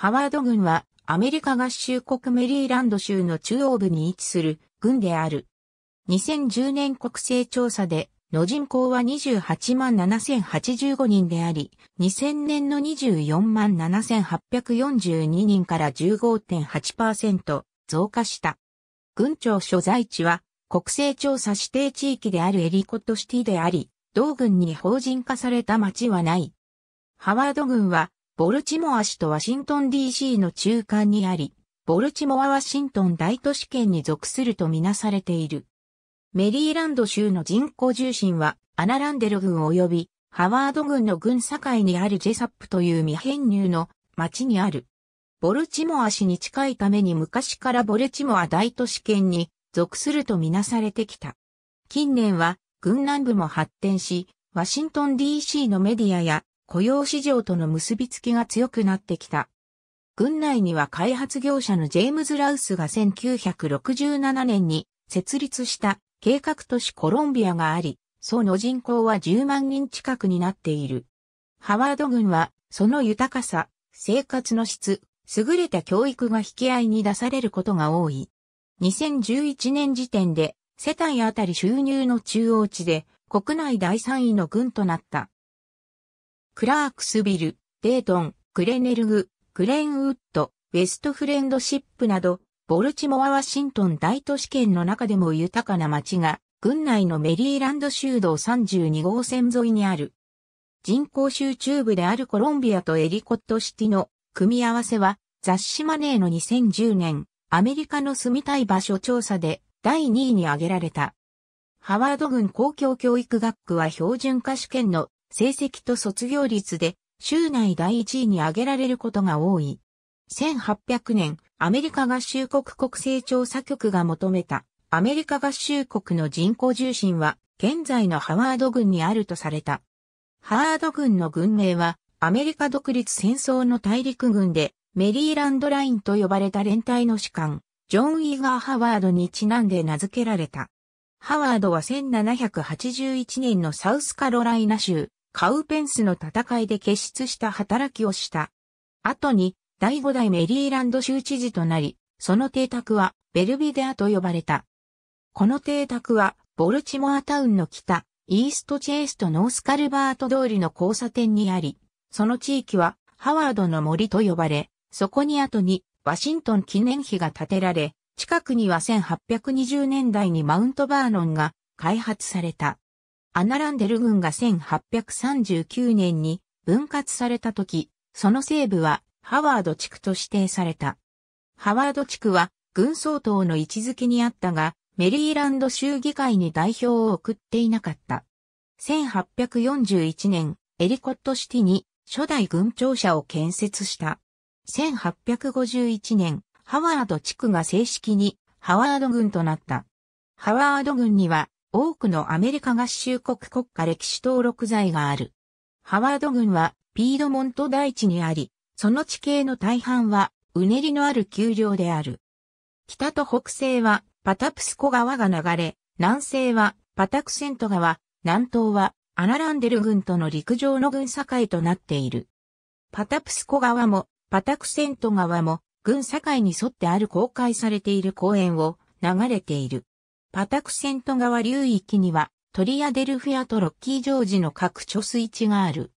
ハワード郡はアメリカ合衆国メリーランド州の中央部に位置する郡である。2010年国勢調査での人口は28万7085人であり、2000年の24万7842人から15.8%増加した。郡庁所在地は国勢調査指定地域であるエリコットシティであり、同郡に法人化された町はない。ハワード郡はボルチモア市とワシントン DC の中間にあり、ボルチモア・ワシントン大都市圏に属するとみなされている。メリーランド州の人口重心は、アナランデル郡及び、ハワード郡の郡境にあるジェサップという未編入の町にある。ボルチモア市に近いために昔からボルチモア大都市圏に属するとみなされてきた。近年は、郡南部も発展し、ワシントン DC のメディアや雇用市場との結びつきが強くなってきた。軍内には開発業者のジェームズ・ラウスが1967年に設立した計画都市コロンビアがあり、その人口は10万人近くになっている。ハワード軍は、その豊かさ、生活の質、優れた教育が引き合いに出されることが多い。2011年時点で世帯あたり収入の中央値で国内第3位の軍となった。クラークスビル、デートン、クレネルグ、クレーンウッド、ウェストフレンドシップなど、ボルチモア・ワシントン大都市圏の中でも豊かな街が、郡内のメリーランド州道32号線沿いにある。人口集中部であるコロンビアとエリコットシティの組み合わせは、雑誌マネーの2010年、アメリカの住みたい場所調査で第2位に挙げられた。ハワード郡公共教育学区は標準化試験の成績と卒業率で州内第一位に挙げられることが多い。1800年、アメリカ合衆国国勢調査局が求めたアメリカ合衆国の人口重心は現在のハワード軍にあるとされた。ハワード軍の軍名はアメリカ独立戦争の大陸軍でメリーランドラインと呼ばれた連隊の士官、ジョン・イーガー・ハワードにちなんで名付けられた。ハワードは1781年のサウスカロライナ州、カウペンスの戦いで結出した働きをした。後に、第5代メリーランド州知事となり、その邸宅はベルビデアと呼ばれた。この邸宅は、ボルチモアタウンの北、イーストチェイストノースカルバート通りの交差点にあり、その地域はハワードの森と呼ばれ、そこに後にワシントン記念碑が建てられ、近くには1820年代にマウントバーノンが開発された。アナランデル郡が1839年に分割された時、その西部はハワード地区と指定された。ハワード地区は軍総統の位置づけにあったが、メリーランド州議会に代表を送っていなかった。1841年、エリコットシティに初代軍庁舎を建設した。1851年、ハワード地区が正式にハワード郡となった。ハワード郡には多くのアメリカ合衆国国家歴史登録財がある。ハワード郡はピードモント大地にあり、その地形の大半はうねりのある丘陵である。北と北西はパタプスコ川が流れ、南西はパタクセント川、南東はアナランデル郡との陸上の郡境となっている。パタプスコ川もパタクセント川も郡境に沿ってある公開されている公園を流れている。パタクセント川流域にはトリアデルフィアとロッキージョージの各貯水池がある。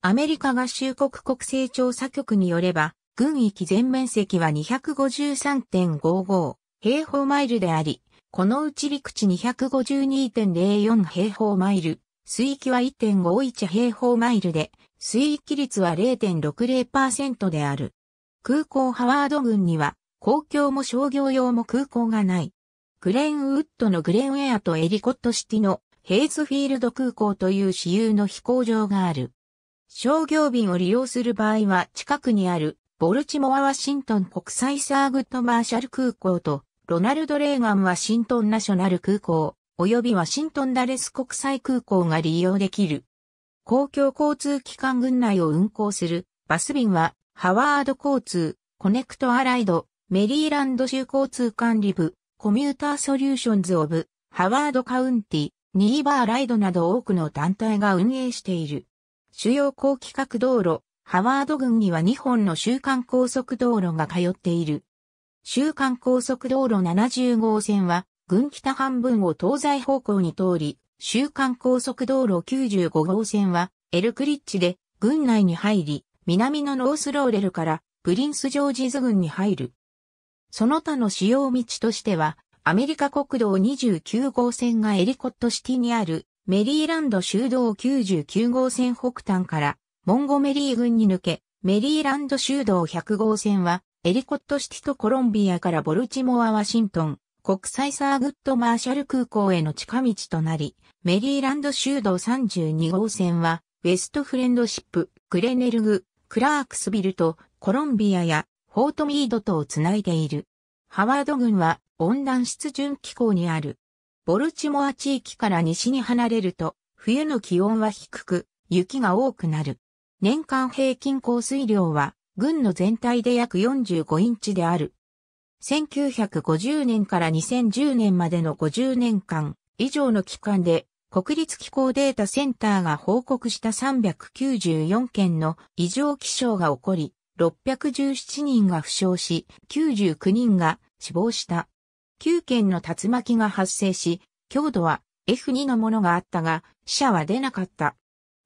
アメリカ合衆国国勢調査局によれば、軍域全面積は253.55平方マイルであり、このうち陸地252.04平方マイル、水域は1.51平方マイルで、水域率は0.60%である。空港ハワード群には、公共も商業用も空港がない。グレンウッドのグレンウェアとエリコットシティのヘイズフィールド空港という私有の飛行場がある。商業便を利用する場合は近くにあるボルチモア・ワシントン国際サーグット・マーシャル空港とロナルド・レーガン・ワシントン・ナショナル空港及びワシントン・ダレス国際空港が利用できる。公共交通機関群内を運行するバス便はハワード交通、コネクトアライド、メリーランド州交通管理部、コミューターソリューションズ・オブ・ハワード・カウンティ、ニーバー・ライドなど多くの団体が運営している。主要高規格道路、ハワード郡には2本の週間高速道路が通っている。週間高速道路70号線は、郡北半分を東西方向に通り、週間高速道路95号線は、エルクリッチで、郡内に入り、南のノースローレルから、プリンスジョージズ郡に入る。その他の使用道としては、アメリカ国道29号線がエリコットシティにあるメリーランド州道99号線北端からモンゴメリー郡に抜け、メリーランド州道100号線はエリコットシティとコロンビアからボルチモア・ワシントン、国際サーグットマーシャル空港への近道となり、メリーランド州道32号線は、ウェストフレンドシップ、グレネルグ、クラークスビルとコロンビアやフォートミードとをつないでいる。ハワード郡は温暖湿潤気候にある。ボルチモア地域から西に離れると、冬の気温は低く、雪が多くなる。年間平均降水量は、郡の全体で約45インチである。1950年から2010年までの50年間以上の期間で、国立気候データセンターが報告した394件の異常気象が起こり、617人が負傷し、99人が死亡した。9件の竜巻が発生し、強度は F2 のものがあったが、死者は出なかった。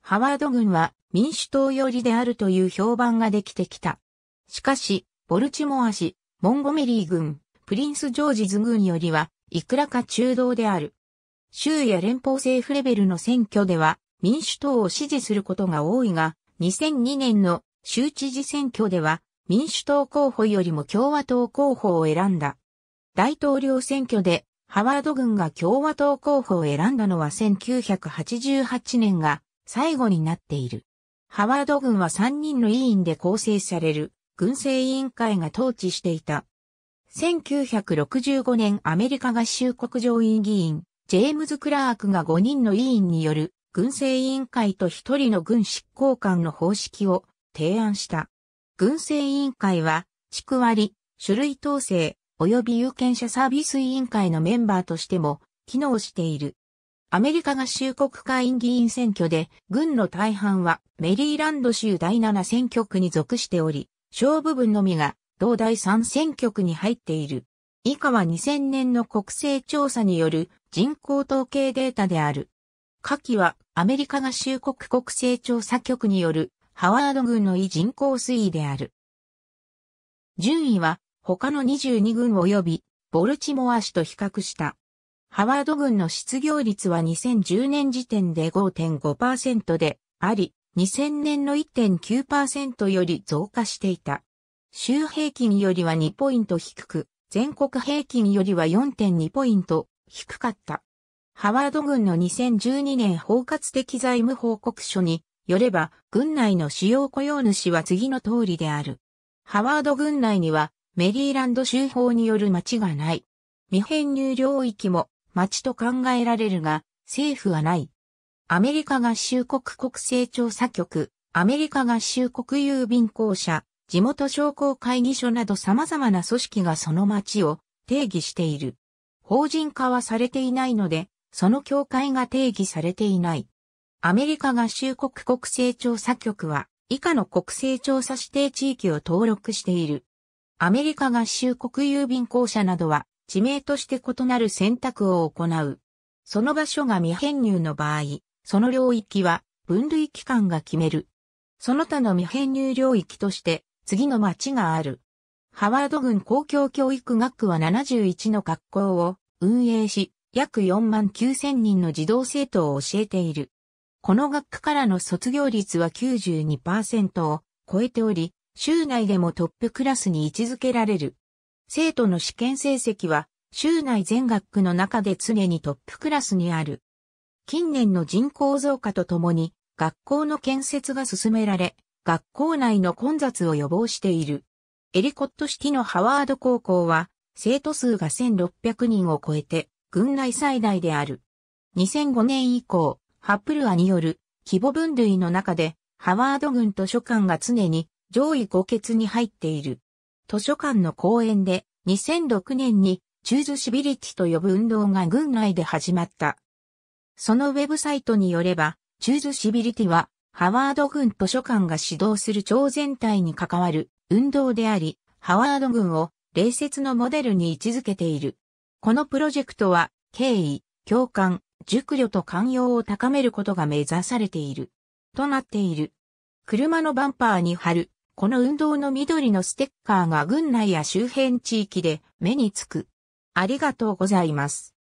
ハワード軍は民主党寄りであるという評判ができてきた。しかし、ボルチモア市、モンゴメリー軍、プリンス・ジョージズ軍よりは、いくらか中道である。州や連邦政府レベルの選挙では、民主党を支持することが多いが、2002年の州知事選挙では民主党候補よりも共和党候補を選んだ。大統領選挙でハワード軍が共和党候補を選んだのは1988年が最後になっている。ハワード軍は3人の委員で構成される軍政委員会が統治していた。1965年アメリカ合衆国上院議員、ジェームズ・クラークが5人の委員による軍政委員会と1人の軍執行官の方式を提案した。軍政委員会は、地区割、種類統制、及び有権者サービス委員会のメンバーとしても、機能している。アメリカ合衆国会員議員選挙で、軍の大半はメリーランド州第7選挙区に属しており、小部分のみが同第3選挙区に入っている。以下は2000年の国勢調査による人口統計データである。下記はアメリカ合衆国国勢調査局によるハワード軍の異人口推移である。順位は他の22軍及びボルチモア市と比較した。ハワード軍の失業率は2010年時点で5.5%であり、2000年の1.9%より増加していた。州平均よりは2ポイント低く、全国平均よりは4.2ポイント低かった。ハワード軍の2012年包括的財務報告書によれば、軍内の主要雇用主は次の通りである。ハワード軍内には、メリーランド州法による町がない。未編入領域も町と考えられるが、政府はない。アメリカ合衆国国勢調査局、アメリカ合衆国郵便公社、地元商工会議所など様々な組織がその町を定義している。法人化はされていないので、その協会が定義されていない。アメリカ合衆国国勢調査局は、以下の国勢調査指定地域を登録している。アメリカ合衆国郵便公社などは、地名として異なる選択を行う。その場所が未編入の場合、その領域は分類機関が決める。その他の未編入領域として、次の町がある。ハワード郡公共教育学区は71の学校を運営し、約4万9000人の児童生徒を教えている。この学科からの卒業率は92%を超えており、州内でもトップクラスに位置づけられる。生徒の試験成績は、州内全学区の中で常にトップクラスにある。近年の人口増加とともに、学校の建設が進められ、学校内の混雑を予防している。エリコットシティのハワード高校は、生徒数が1600人を超えて、軍内最大である。2005年以降、ハップルアによる規模分類の中で、ハワード軍図書館が常に上位五欠に入っている。図書館の講演で2006年にチューズシビリティと呼ぶ運動が軍内で始まった。そのウェブサイトによれば、チューズシビリティはハワード軍図書館が指導する町全体に関わる運動であり、ハワード軍を礼節のモデルに位置づけている。このプロジェクトは、敬意、共感、熟慮と寛容を高めることが目指されている。となっている。車のバンパーに貼る、この運動の緑のステッカーが軍内や周辺地域で目につく。ありがとうございます。